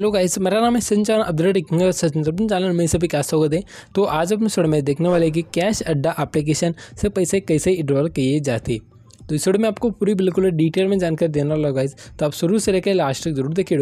hello guys मेरा नाम है संचान अपडेटिंग सचिन चैनल में सभी कैश स्वागत है तो आज अपने शोड में देखने वाले कि कैश अड्डा एप्लीकेशन से पैसे कैसे इड्रॉल किए जाते तो इस शोड में आपको पूरी बिल्कुल डिटेल में जानकारी देना होगा गाइस तो आप शुरू से लेकर लास्ट तक जरूर देखिए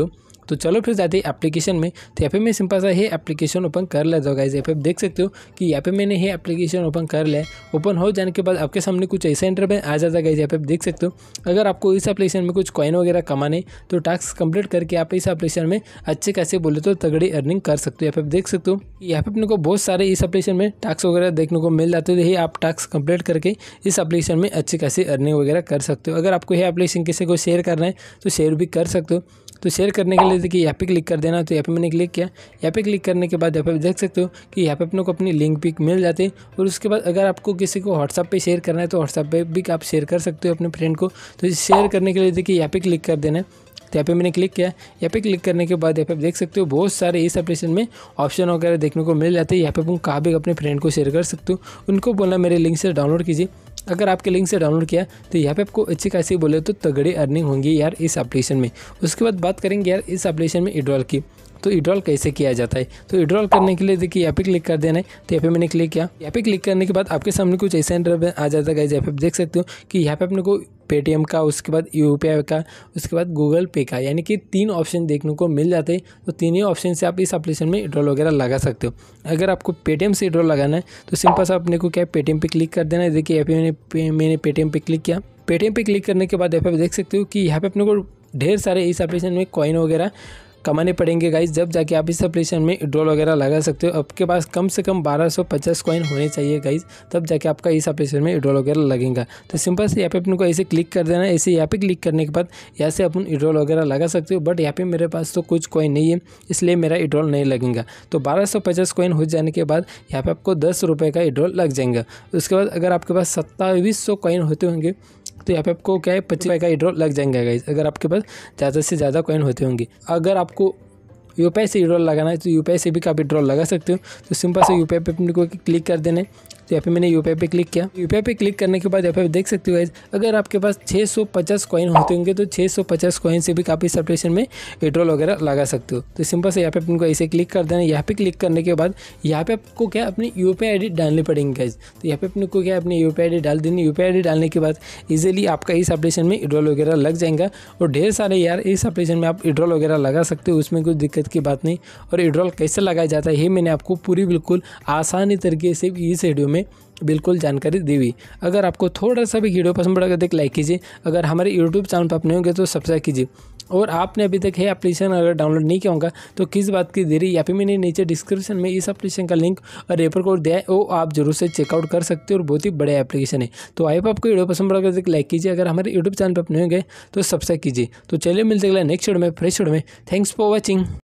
तो चलो फिर जाते हैं एप्लीकेशन में तो यहाँ पे मैं सिंपल सा ये एप्लीकेशन ओपन कर लेता हूँ गाइज यहाँ पे आप देख सकते हो कि यहाँ पे मैंने ये एप्लीकेशन ओपन कर लिया ओपन हो जाने के बाद आपके सामने कुछ ऐसा इंटरव्यू आ जाता है गाइज यहाँ पे आप देख सकते हो अगर आपको इस एप्लीकेशन में कुछ कॉइन वगैरह कमाने तो टास्क कंप्लीट करके आप इस एप्लीकेशन में अच्छे खासे बोले तो तगड़ी अर्निंग कर सकते हो यहाँ पे आप देख सकते हो यहाँ पे अपने को बहुत सारे इस एप्लीकेशन में टास्क वगैरह देखने को मिल जाते हैं तो आप टास्क कंप्लीट करके इस एप्लीकेशन में अच्छी खासी अर्निंग वगैरह कर सकते हो अगर आपको यह एप्लीकेशन किसी को शेयर करना है तो शेयर भी कर सकते हो तो शेयर करने के लिए देखिए यहाँ पे क्लिक कर देना तो यहाँ पे मैंने क्लिक किया यहाँ पे क्लिक करने के बाद यहाँ पे देख सकते हो कि यहाँ पे अपने को अपनी लिंक भी मिल जाती है और उसके बाद अगर आपको किसी को व्हाट्सअप पर शेयर करना है तो व्हाट्सअप पर भी आप शेयर कर सकते हो अपने फ्रेंड को तो शेयर करने के लिए देखिए यहाँ पे क्लिक कर देना है तो यहाँ पे मैंने क्लिक किया यहाँ पे क्लिक करने के बाद यहाँ पे देख सकते हो बहुत सारे इस एप्लीकेशन में ऑप्शन वगैरह देखने को मिल जाते हैं यहाँ पे तुम कहाँ भी अपने फ्रेंड को शेयर कर सकते हो उनको बोलना मेरे लिंक से डाउनलोड कीजिए अगर आपके लिंक से डाउनलोड किया तो यहाँ पे आपको अच्छी खासी बोले तो तगड़ी अर्निंग होंगी यार इस एप्लीकेशन में उसके बाद बात करेंगे यार इस एप्लीकेशन में इड्रॉल की तो विड्रॉल कैसे किया जाता है तो विड्रॉल करने के लिए देखिए यहाँ पे क्लिक कर देना है तो यहाँ पे मैंने क्लिक किया यहाँ पे क्लिक करने के बाद आपके सामने कुछ ऐसा इंटरव्यू आ जाता है यहाँ पे देख सकते हो कि यहाँ पे अपने को पेटीएम का उसके बाद यू का उसके बाद गूगल पे का यानी कि तीन ऑप्शन देखने को मिल जाते हैं तो तीन ही ऑप्शन से आप इस एप्लीकेशन में ड्रॉल वगैरह लगा सकते हो अगर आपको पेटीएम से ड्रॉल लगाना है तो सिंपल सा अपने को क्या पेटीएम पे क्लिक कर देना है देखिए यहाँ पे मैंने मैंने पेटीएम पे क्लिक किया पेटीएम पे क्लिक करने के बाद यहाँ पे देख सकते हो कि यहाँ पे अपने को ढेर सारे इस एप्लीकेशन में कॉइन वगैरह कमाने पड़ेंगे गाइज जब जाके आप इस एप्लीकेशन में विड्रॉल वगैरह लगा सकते हो आपके पास कम से कम 1250 कॉइन होने चाहिए गाइज तब जाके आपका इस एप्लीकेशन में विड्रॉल वगैरह लगेगा तो सिंपल से यहाँ पे अपने को ऐसे क्लिक कर देना ऐसे यहाँ पे क्लिक करने के बाद यहाँ से अपन विड्रॉल वगैरह लगा सकते हो बट यहाँ पे मेरे पास तो कुछ कॉइन नहीं है इसलिए मेरा विड्रॉल नहीं लगेगा तो बारह सौ कॉइन हो जाने के बाद यहाँ पे आपको दस रुपये का विड्रॉल लग जाएगा उसके बाद अगर आपके पास सत्ताईस सौ कॉइन होते होंगे तो यहाँ पे आपको क्या है पच्चीस का ईड्रॉ लग जाएंगे गाइज अगर आपके पास ज़्यादा से ज़्यादा कॉइन होते होंगे अगर आपको यू से ईड्रॉ लगाना है तो यू से भी आप ईड्रॉ लगा सकते हो तो सिंपल से यू पे अपने को क्लिक कर देना तो यहाँ पे मैंने यू पे क्लिक किया यू पे क्लिक करने के बाद यहाँ पे देख सकते हो गाइज अगर आपके पास 650 कॉइन होते होंगे तो 650 कॉइन से भी काफ़ी सप्टेशन में विड्रॉल वगैरह लगा सकते हो तो सिंपल से यहाँ पे को ऐसे क्लिक कर देना यहाँ पे क्लिक करने के बाद यहाँ पे आपको क्या अपनी यू पी आई डालनी पड़ेगी गाइज तो यहाँ पे अपने को क्या अपनी यू पी डाल देनी यू पी डालने के बाद ईजिली आपका इस अपडेशन में विड्रॉल वगैरह लग जाएगा और ढेर सारे यार इस अपडेशन में आप विड्रॉल वगैरह लगा सकते हो उसमें कोई दिक्कत की बात नहीं और विड्रॉल कैसे लगाया जाता है ये मैंने आपको पूरी बिल्कुल आसानी तरीके से इस वीडियो में में बिल्कुल जानकारी दी हुई अगर आपको थोड़ा सा भी वीडियो पसंद पड़ा तो एक लाइक कीजिए अगर हमारे यूट्यूब चैनल पर अपने होंगे तो सब्सक्राइब कीजिए और आपने अभी तक है एप्लीकेशन अगर डाउनलोड नहीं किया होगा तो किस बात की देरी या फिर मैंने नीचे डिस्क्रिप्शन में इस एप्लीकेशन का लिंक और रेफर कोड दिया है वो आप जरूर से चेकआउट कर सकते हो और बहुत ही बड़े एप्लीकेशन है तो आई आपको वीडियो पसंद पड़ा तो लाइक कीजिए अगर हमारे यूट्यूब चैनल पर अपने होंगे तो सब्सक्राइब कीजिए तो चलिए मिलते अगला नेक्स्ट वीडियो में फ्रेश वीडियो में थैंक्स फॉर वॉचिंग